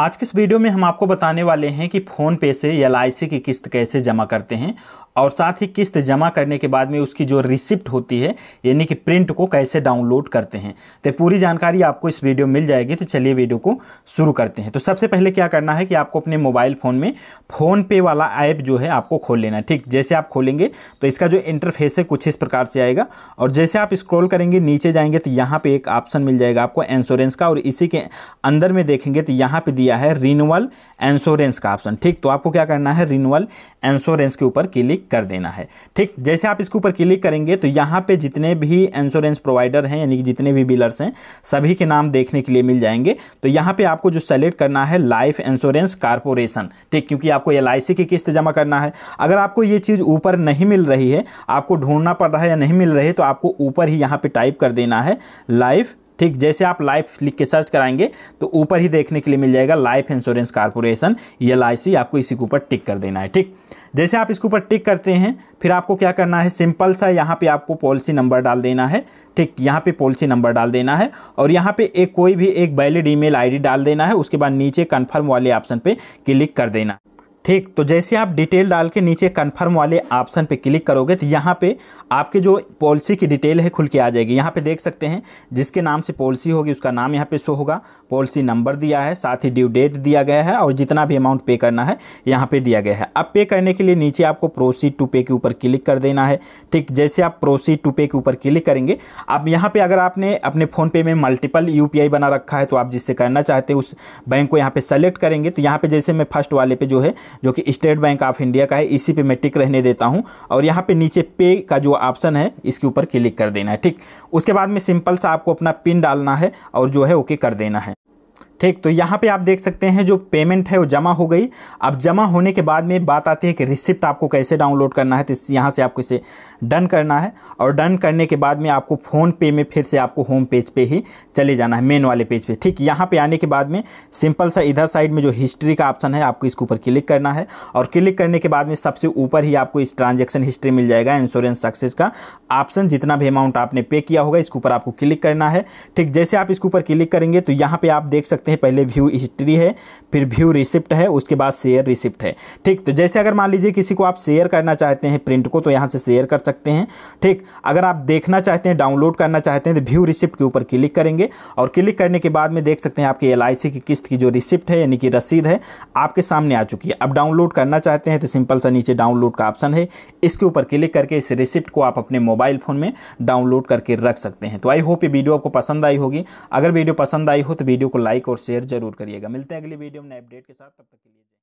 आज के इस वीडियो में हम आपको बताने वाले हैं कि फ़ोन पे से एल की किस्त कैसे जमा करते हैं और साथ ही किस्त जमा करने के बाद में उसकी जो रिसिप्ट होती है यानी कि प्रिंट को कैसे डाउनलोड करते हैं तो पूरी जानकारी आपको इस वीडियो मिल जाएगी तो चलिए वीडियो को शुरू करते हैं तो सबसे पहले क्या करना है कि आपको अपने मोबाइल फ़ोन में फ़ोन पे वाला ऐप जो है आपको खोल लेना ठीक जैसे आप खोलेंगे तो इसका जो इंटरफेस है कुछ इस प्रकार से आएगा और जैसे आप स्क्रोल करेंगे नीचे जाएंगे तो यहाँ पर एक ऑप्शन मिल जाएगा आपको इंश्योरेंस का और इसी के अंदर में देखेंगे तो यहाँ पर दिया है रिन्यूअल इंश्योरेंस का ऑप्शन ठीक तो आपको क्या करना है रिन्यूअल इंश्योरेंस के ऊपर क्लिक कर देना है ठीक जैसे आप इसके ऊपर क्लिक करेंगे तो यहाँ पे जितने भी इंश्योरेंस प्रोवाइडर हैं यानी कि जितने भी बिलर्स हैं सभी के नाम देखने के लिए मिल जाएंगे तो यहाँ पे आपको जो सेलेक्ट करना है लाइफ इंश्योरेंस कारपोरेशन ठीक क्योंकि आपको एल की किस्त जमा करना है अगर आपको ये चीज़ ऊपर नहीं मिल रही है आपको ढूंढना पड़ रहा है या नहीं मिल रही है तो आपको ऊपर ही यहाँ पर टाइप कर देना है लाइफ ठीक जैसे आप लाइफ लिख के सर्च कराएंगे तो ऊपर ही देखने के लिए मिल जाएगा लाइफ इंश्योरेंस कारपोरेशन एल आपको इसी के ऊपर टिक कर देना है ठीक जैसे आप इसके ऊपर टिक करते हैं फिर आपको क्या करना है सिंपल सा यहाँ पे आपको पॉलिसी नंबर डाल देना है ठीक यहाँ पे पॉलिसी नंबर डाल देना है और यहाँ पे एक कोई भी एक वैलिड ईमेल आईडी डाल देना है उसके बाद नीचे कन्फर्म वाले ऑप्शन पे क्लिक कर देना ठीक तो जैसे आप डिटेल डाल के नीचे कन्फर्म वाले ऑप्शन पे क्लिक करोगे तो यहाँ पे आपके जो पॉलिसी की डिटेल है खुल के आ जाएगी यहाँ पे देख सकते हैं जिसके नाम से पॉलिसी होगी उसका नाम यहाँ पे शो होगा पॉलिसी नंबर दिया है साथ ही ड्यू डेट दिया गया है और जितना भी अमाउंट पे करना है यहाँ पर दिया गया है अब पे करने के लिए नीचे आपको प्रोसीड टू पे के ऊपर क्लिक कर देना है ठीक जैसे आप प्रोसीड टू पे के ऊपर क्लिक करेंगे अब यहाँ पर अगर आपने अपने फ़ोनपे में मल्टीपल यू बना रखा है तो आप जिससे करना चाहते हैं उस बैंक को यहाँ पर सेलेक्ट करेंगे तो यहाँ पर जैसे मैं फर्स्ट वाले पर जो है जो कि स्टेट बैंक ऑफ इंडिया का है इसी पे मैं टिक रहने देता हूँ और यहाँ पे नीचे पे का जो ऑप्शन है इसके ऊपर क्लिक कर देना है ठीक उसके बाद में सिंपल सा आपको अपना पिन डालना है और जो है ओके कर देना है ठीक तो यहाँ पे आप देख सकते हैं जो पेमेंट है वो जमा हो गई अब जमा होने के बाद में बात आती है कि रिसिप्ट आपको कैसे डाउनलोड करना है तो यहाँ से आपको इसे डन करना है और डन करने के बाद में आपको फ़ोन पे में फिर से आपको होम पेज पे ही चले जाना है मेन वाले पेज पे ठीक यहाँ पे आने के बाद में सिंपल सा इधर साइड में जो हिस्ट्री का ऑप्शन है आपको इसके ऊपर क्लिक करना है और क्लिक करने के बाद में सबसे ऊपर ही आपको इस ट्रांजेक्शन हिस्ट्री मिल जाएगा इंश्योरेंस सक्सेस का ऑप्शन जितना भी अमाउंट आपने पे किया होगा इसके ऊपर आपको क्लिक करना है ठीक जैसे आप इसके ऊपर क्लिक करेंगे तो यहाँ पर आप देख सकते सकते हैं पहले व्यू हिस्ट्री है फिर व्यू रिसिप्ट है उसके बाद शेयर रिसिप्ट है ठीक तो जैसे अगर मान लीजिए किसी को आप शेयर करना चाहते हैं प्रिंट को तो यहाँ से शेयर कर सकते हैं ठीक अगर आप देखना चाहते हैं डाउनलोड करना चाहते हैं तो व्यू रिसिप्ट के ऊपर क्लिक करेंगे और क्लिक करने के बाद में देख सकते हैं आपकी एल की किस्त की जो रिसिप्ट है यानी कि रसीद है आपके सामने आ चुकी है अब डाउनलोड करना चाहते हैं तो सिंपल सा नीचे डाउनलोड का ऑप्शन है इसके ऊपर क्लिक करके इस रिसिप्ट को आप अपने मोबाइल फ़ोन में डाउनलोड करके रख सकते हैं तो आई होप ये वीडियो आपको पसंद आई होगी अगर वीडियो पसंद आई हो तो वीडियो को लाइक और शेयर जरूर करिएगा मिलते हैं अगली वीडियो में अपडेट के साथ तब तक के लिए